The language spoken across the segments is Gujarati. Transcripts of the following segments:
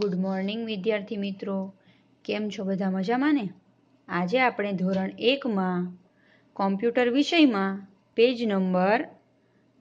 ગુડ મોર્નિંગ વિદ્યાર્થી મિત્રો કેમ છો બધા મજામાં ને આજે આપણે ધોરણ એકમાં કોમ્પ્યુટર વિષયમાં પેજ નંબર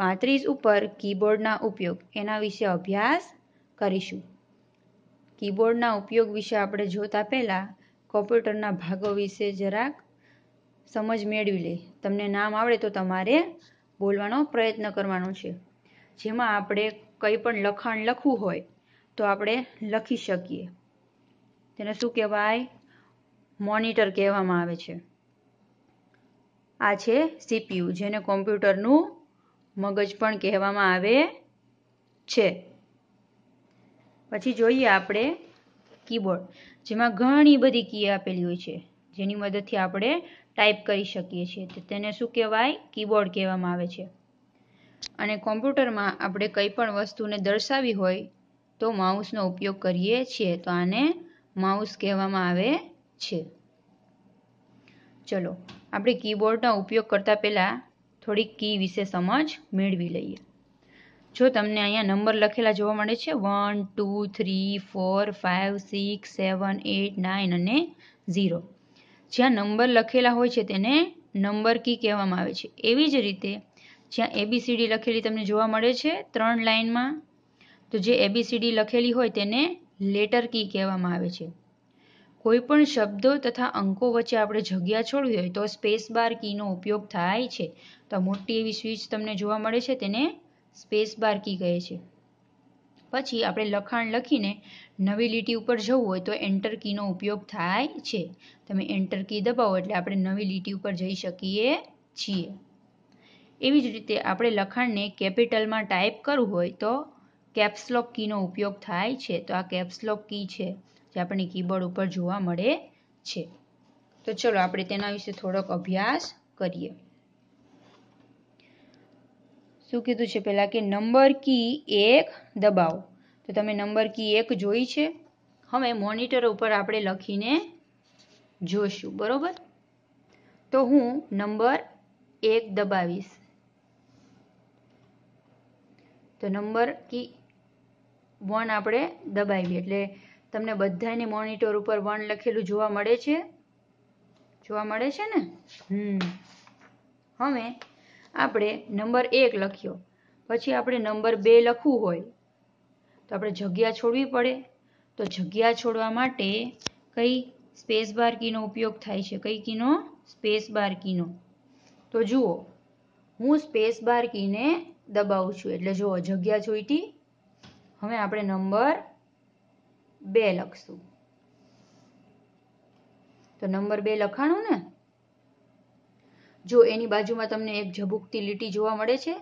પાંત્રીસ ઉપર કીબોર્ડના ઉપયોગ એના વિશે અભ્યાસ કરીશું કીબોર્ડના ઉપયોગ વિશે આપણે જોતા પહેલાં કોમ્પ્યુટરના ભાગો વિશે જરાક સમજ મેળવી લે તમને નામ આવડે તો તમારે બોલવાનો પ્રયત્ન કરવાનો છે જેમાં આપણે કંઈ પણ લખાણ લખવું હોય તો આપણે લખી શકીએ તેને શું કહેવાય મોનિટર કહેવામાં આવે છે આ છે સીપીયુ જેને કોમ્પ્યુટરનું મગજ પણ કહેવામાં આવે છે પછી જોઈએ આપણે કીબોર્ડ જેમાં ઘણી બધી કી આપેલી હોય છે જેની મદદથી આપણે ટાઈપ કરી શકીએ છીએ તેને શું કહેવાય કીબોર્ડ કહેવામાં આવે છે અને કોમ્પ્યુટરમાં આપણે કંઈ પણ વસ્તુને દર્શાવી હોય તો માઉસનો ઉપયોગ કરીએ છીએ તો આને માઉસ કહેવામાં આવે છે ચલો આપણે કીબોર્ડનો ઉપયોગ કરતાં પહેલાં થોડીક કી વિશે સમજ મેળવી લઈએ જો તમને અહીંયા નંબર લખેલા જોવા મળે છે one two three four five six seven eight nine અને ઝીરો જ્યાં નંબર લખેલા હોય છે તેને નંબર કી કહેવામાં આવે છે એવી જ રીતે જ્યાં એબીસીડી લખેલી તમને જોવા મળે છે ત્રણ લાઇનમાં તો જે એબીસીડી લખેલી હોય તેને લેટર કી કહેવામાં આવે છે કોઈપણ શબ્દો તથા અંકો વચ્ચે આપણે જગ્યા છોડવી હોય તો સ્પેસ બાર કીનો ઉપયોગ થાય છે તો મોટી એવી સ્વિચ તમને જોવા મળે છે તેને સ્પેસ બાર કી કહે છે પછી આપણે લખાણ લખીને નવી લીટી ઉપર જવું હોય તો એન્ટર કીનો ઉપયોગ થાય છે તમે એન્ટર કી દબાવો એટલે આપણે નવી લીટી ઉપર જઈ શકીએ છીએ એવી જ રીતે આપણે લખાણને કેપિટલમાં ટાઈપ કરવું હોય તો કેપ્સલોક કીનો ઉપયોગ થાય છે તો આ કેપ્સલોક કી છે જે આપણને કીબોર્ડ ઉપર જોવા મળે છે તો ચલો આપણે તેના વિશે થોડોક અભ્યાસ કરીએ શું કીધું છે પહેલાં કે નંબર કી એક દબાવો તો તમે નંબર કી એક જોઈ છે હવે મોનિટર ઉપર આપણે લખીને જોશું બરોબર તો હું નંબર એક દબાવીશ તો નંબર કી વન આપણે દબાવીએ એટલે તમને બધાને મોનિટર ઉપર વન લખેલું જોવા મળે છે જોવા મળે છે ને હમ હવે આપણે નંબર એક લખ્યો પછી આપણે નંબર બે લખવું હોય તો આપણે જગ્યા છોડવી પડે તો જગ્યા છોડવા માટે કઈ સ્પેસ બાર કીનો ઉપયોગ થાય છે કઈ કીનો સ્પેસ બાર કીનો તો જુઓ હું સ્પેસ બાર કીને દબાવું છું એટલે જુઓ જગ્યા જોઈતી હવે આપણે નંબર બે લખશું તો નંબર બે લખાણું ને જો એની બાજુમાં તમને એક ઝબુકતી લીટી જોવા મળે છે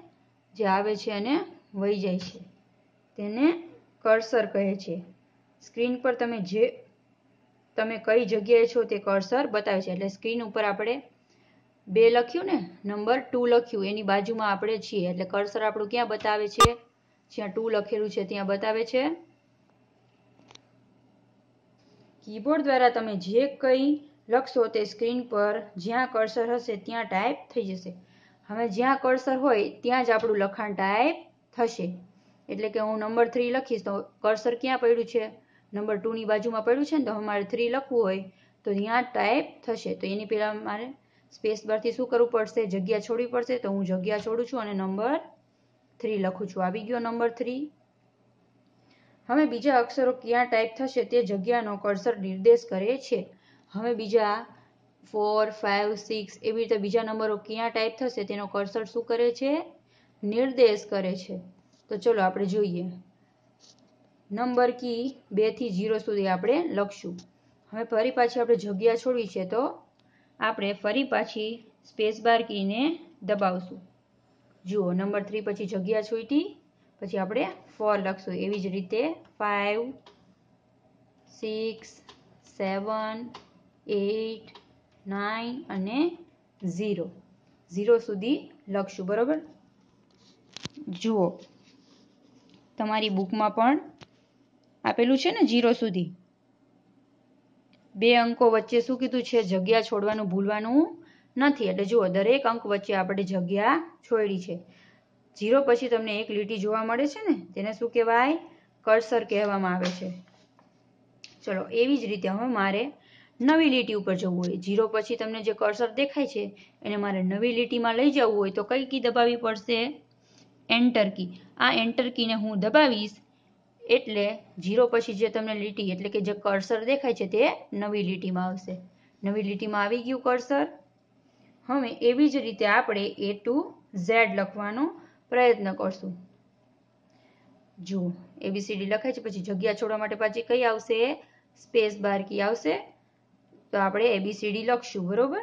જે આવે છે અને વહી જાય છે તેને કર્સર કહે છે સ્ક્રીન પર તમે જે તમે કઈ જગ્યાએ છો તે કર્સર બતાવે છે એટલે સ્ક્રીન ઉપર આપણે બે લખ્યું ને નંબર ટુ લખ્યું એની બાજુમાં આપણે છીએ એટલે કર્સર આપણું ક્યાં બતાવે છે જ્યાં ટુ લખેલું છે ત્યાં બતાવે છે કીબોર્ડ દ્વારા તમે જે કંઈ લખશો તે સ્ક્રીન પર જ્યાં કર્સર હશે ત્યાં ટાઈપ થઈ જશે હવે જ્યાં કર્સર હોય ત્યાં જ આપણું લખાણ ટાઈપ થશે એટલે કે હું નંબર થ્રી લખીશ તો કર્સર ક્યાં પડ્યું છે નંબર ટુની બાજુમાં પડ્યું છે ને તો હવે મારે થ્રી લખવું હોય તો ત્યાં ટાઈપ થશે તો એની પહેલાં મારે સ્પેસ પરથી શું કરવું પડશે જગ્યા છોડવી પડશે તો હું જગ્યા છોડું છું અને નંબર થ્રી લખું છું આવી ગયો નંબર થ્રી હવે બીજા અક્ષરો ક્યાં ટાઈપ થશે તે જગ્યાનો કર્સર નિર્દેશ કરે છે હવે બીજા ફોર ફાઇવ સિક્સ એવી રીતે બીજા નંબરો ક્યાં ટાઈપ થશે તેનો કર્સર શું કરે છે નિર્દેશ કરે છે તો ચલો આપણે જોઈએ નંબર કી બેથી જીરો સુધી આપણે લખશું હવે ફરી પાછી આપણે જગ્યા છોડવી છે તો આપણે ફરી પાછી સ્પેસ બાર કીને દબાવશું જુઓ નંબર થ્રી પછી જગ્યા છૂટી પછી આપણે ફોર લખશું એવી જ રીતે five six seven eight nine અને ઝીરો ઝીરો સુધી લખશું બરાબર જુઓ તમારી બુકમાં પણ આપેલું છે ને ઝીરો સુધી બે અંકો વચ્ચે શું કીધું છે જગ્યા છોડવાનું ભૂલવાનું નથી એટલે જુઓ દરેક અંક વચ્ચે આપણે જગ્યા છોડી છે જીરો પછી તમને એક લીટી જોવા મળે છે ને તેને શું કહેવાય કર્સર કહેવામાં આવે છે ચલો એવી જ રીતે હવે મારે નવી લીટી ઉપર જવું હોય જીરો પછી તમને જે કર્સર દેખાય છે એને મારે નવી લીટીમાં લઈ જવું હોય તો કઈ કી દબાવવી પડશે એન્ટર કી આ એન્ટર કીને હું દબાવીશ એટલે જીરો પછી જે તમને લીટી એટલે કે જે કર્સર દેખાય છે તે નવી લીટીમાં આવશે નવી લીટીમાં આવી ગયું કર્સર હવે એવી જ રીતે આપણે એ ટુ ઝેડ લખવાનો પ્રયત્ન કરશું જુઓ એબીસીડી લખાય છે પછી જગ્યા છોડવા માટે પાછી કઈ આવશે સ્પેસ બાર કી આવશે તો આપણે એબીસીડી લખશું બરોબર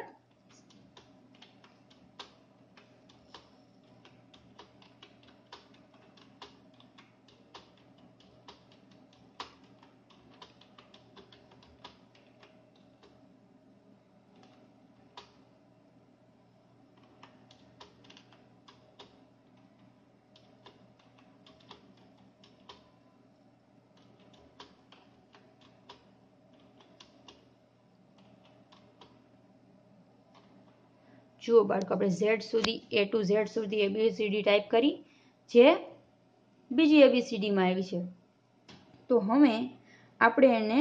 જુઓ બાળકો આપણે ઝેડ સુધી એ ટુ ઝેડ સુધી એબીસીડી ટાઈપ કરી જે બીજી એબીસીડીમાં આવી છે તો હવે આપણે એને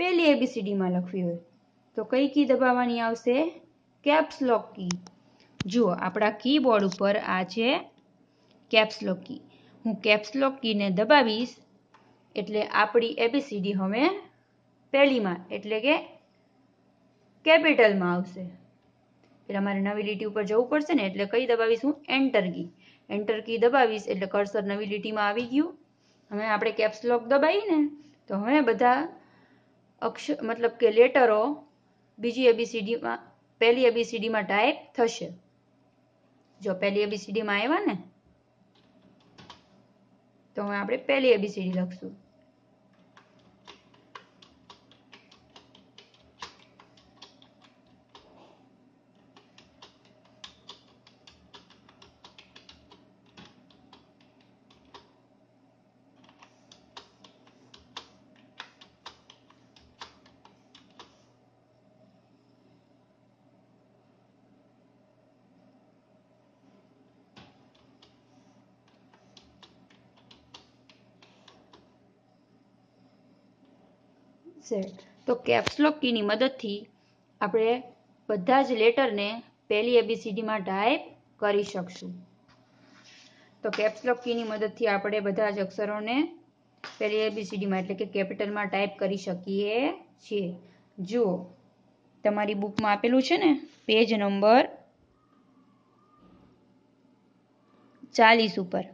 પહેલી એબીસીડીમાં લખવી હોય તો કઈ કી દબાવવાની આવશે કેપ્સ કી જુઓ આપણા કીબોર્ડ ઉપર આ છે કેપ્સ કી હું કેપ્સ કીને દબાવીશ એટલે આપણી એબીસીડી હવે પહેલીમાં એટલે કે કેપિટલમાં આવશે એટલે મારે નવી લીટી ઉપર જવું પડશે ને એટલે કઈ દબાવીશ હું એન્ટર કી એન્ટર કી દબાવીશ એટલે કર્સર નવી લીટીમાં આવી ગયું હવે આપણે કેપ્સ લોક દબાવીને તો હવે બધા અક્ષ મતલબ કે લેટરો બીજી એબીસીડીમાં પહેલી એબીસીડીમાં ટાઈપ થશે જો પહેલી એબીસીડીમાં આવ્યા ને તો હવે આપણે પહેલી એબીસીડી લખશું ઝેડ તો કેપ્સલોક કીની મદદથી આપણે બધા જ લેટરને પહેલી એબીસીડીમાં ટાઈપ કરી શકશું તો કેપ્સલોક કીની મદદથી આપણે બધા જ અક્ષરોને પહેલી એબીસીડીમાં એટલે કે કેપિટલમાં ટાઈપ કરી શકીએ છીએ જુઓ તમારી બુકમાં આપેલું છે ને પેજ નંબર ચાલીસ ઉપર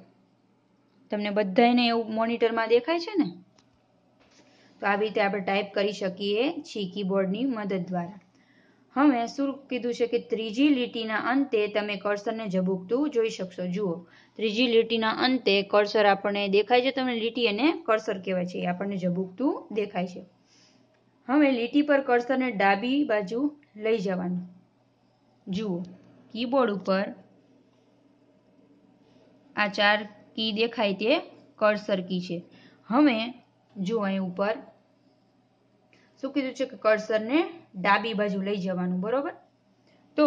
તમને બધાને એવું મોનિટરમાં દેખાય છે ને તો આવી રીતે આપણે ટાઈપ કરી શકીએ છીએ કીબોર્ડની મદદ દ્વારા હવે શું કીધું છે કે ત્રીજી લીટીના અંતે તમે કર્સરને ઝબૂકતું જોઈ શકશો જુઓ ત્રીજી લીટીના અંતે કર્સર આપણને દેખાય છે તમને લીટી અને કર્સર કહેવાય છે એ આપણને ઝબૂકતું દેખાય છે હવે લીટી પર કર્સરને ડાબી બાજુ લઈ જવાનું જુઓ કીબોર્ડ ઉપર આ ચાર કી દેખાય તે કર્સર કી છે હવે જો અહીં ઉપર શું કીધું છે કે કર્સરને ડાબી બાજુ લઈ જવાનું બરોબર તો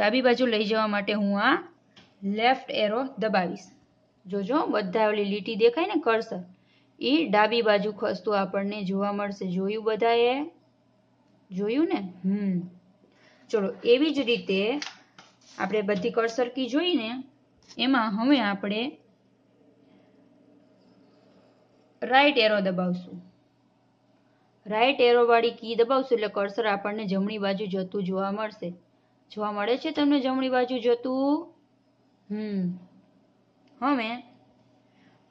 ડાબી બાજુ લઈ જવા માટે હું આ લેફ્ટ એરો દબાવીશ જોજો બધા ઓલી લીટી દેખાય ને કર્સર એ ડાબી બાજુ ખસતું આપણને જોવા મળશે જોયું બધાએ જોયું ને હમ ચલો એવી જ રીતે આપણે બધી કર્સર કી જોઈને એમાં હવે આપણે રાઈટ એરો દબાવશું રાઈટ એરોવાળી કી દબાવશું એટલે કર્સર આપણને જમણી બાજુ જતું જોવા મળશે જોવા મળે છે તમને જમણી બાજુ જતું હમ હવે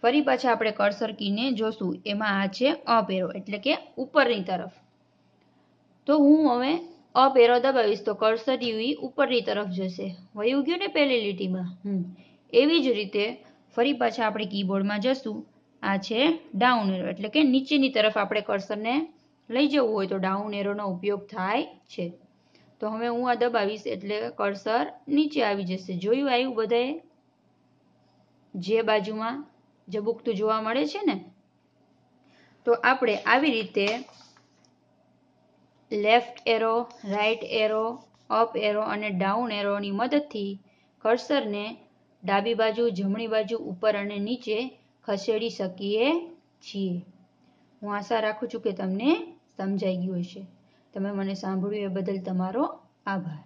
ફરી પાછા આપણે કર્સર કીને જોશું એમાં આ છે અપ એરો એટલે કે ઉપરની તરફ તો હું હવે અપ એરો દબાવીશ તો કર્સર યુવી ઉપરની તરફ જશે વયું ગયું ને પહેલી લીટીમાં હમ એવી જ રીતે ફરી પાછા આપણે કીબોર્ડમાં જશું આ છે ડાઉન એરો એટલે કે નીચેની તરફ આપણે કર્સરને લઈ જવું હોય તો ડાઉન એરોનો ઉપયોગ થાય છે તો હવે હું આ દબાવીશ એટલે કર્સર નીચે આવી જશે જોયું આવ્યું બધાએ જે બાજુમાં ઝબુકતું જોવા મળે છે ને તો આપણે આવી રીતે left arrow right arrow up arrow અને ડાઉન એરોની મદદથી કર્સરને ડાબી બાજુ જમણી બાજુ ઉપર અને નીચે ખસેડી શકીએ છીએ હું આશા રાખું છું કે તમને સમજાઈ ગયું હશે તમે મને સાંભળ્યું એ બદલ તમારો આભાર